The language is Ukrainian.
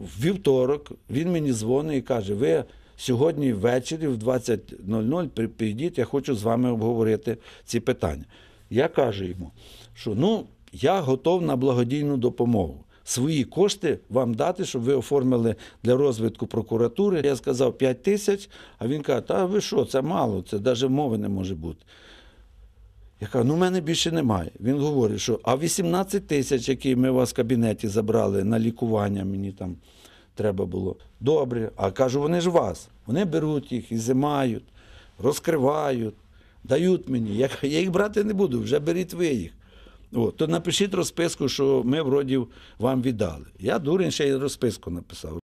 В вівторок він мені дзвонить і каже: Ви сьогодні ввечері в 20.00 прийдіть, я хочу з вами обговорити ці питання. Я кажу йому, що ну, я готов на благодійну допомогу. Свої кошти вам дати, щоб ви оформили для розвитку прокуратури. Я сказав 5 тисяч, а він каже, та ви що, це мало, це навіть мови не може бути. Я кажу, ну в мене більше немає. Він говорить, що а 18 тисяч, які ми у вас в кабінеті забрали на лікування, мені там треба було. Добре. А кажу, вони ж вас. Вони беруть їх і зимають, розкривають, дають мені. Я я їх брати не буду, вже беріть ви їх. От, То напишіть розписку, що ми вроді вам віддали. Я дурень ще й розписку написав.